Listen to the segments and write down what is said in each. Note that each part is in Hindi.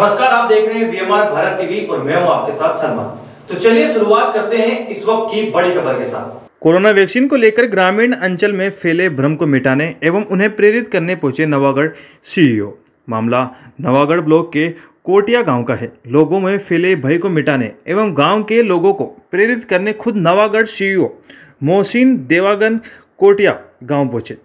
नमस्कार आप देख रहे हैं वीएमआर भारत टीवी और मैं हूं आपके साथ सलमान तो चलिए शुरुआत करते हैं इस वक्त की बड़ी खबर के साथ कोरोना वैक्सीन को लेकर ग्रामीण अंचल में फैले भ्रम को मिटाने एवं उन्हें प्रेरित करने पहुंचे नवागढ़ सीईओ e मामला नवागढ़ ब्लॉक के कोटिया गांव का है लोगों में फैले भय को मिटाने एवं गांव के लोगों को प्रेरित करने खुद नवागढ़ सीईओ e मोहसिन देवागन कोटिया गांव पहुंचे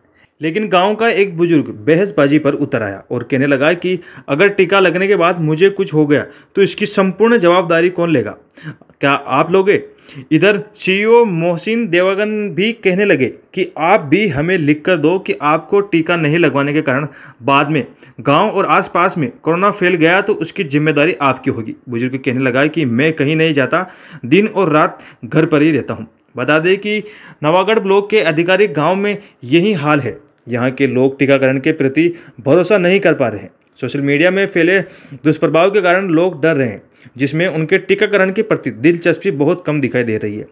लेकिन गांव का एक बुजुर्ग बहसबाजी पर उतर आया और कहने लगा कि अगर टीका लगने के बाद मुझे कुछ हो गया तो इसकी संपूर्ण जवाबदारी कौन लेगा क्या आप लोगे इधर सीईओ मोहसिन देवागन भी कहने लगे कि आप भी हमें लिख कर दो कि आपको टीका नहीं लगवाने के कारण बाद में गांव और आसपास में कोरोना फैल गया तो उसकी जिम्मेदारी आपकी होगी बुजुर्ग कहने लगा कि मैं कहीं नहीं जाता दिन और रात घर पर ही रहता हूँ बता दें कि नवागढ़ ब्लॉक के आधिकारिक गांव में यही हाल है यहाँ के लोग टीकाकरण के प्रति भरोसा नहीं कर पा रहे हैं सोशल मीडिया में फैले दुष्प्रभाव के कारण लोग डर रहे हैं जिसमें उनके टीकाकरण के प्रति दिलचस्पी बहुत कम दिखाई दे रही है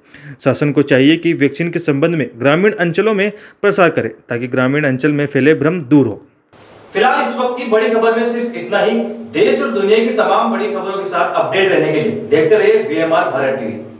शासन को चाहिए कि वैक्सीन के संबंध में ग्रामीण अंचलों में प्रसार करे ताकि ग्रामीण अंचल में फैले भ्रम दूर हो फिलहाल इस वक्त की बड़ी खबर में सिर्फ इतना ही देश और दुनिया की तमाम बड़ी खबरों के साथ अपडेट रहने के लिए देखते रहे वी भारत टीवी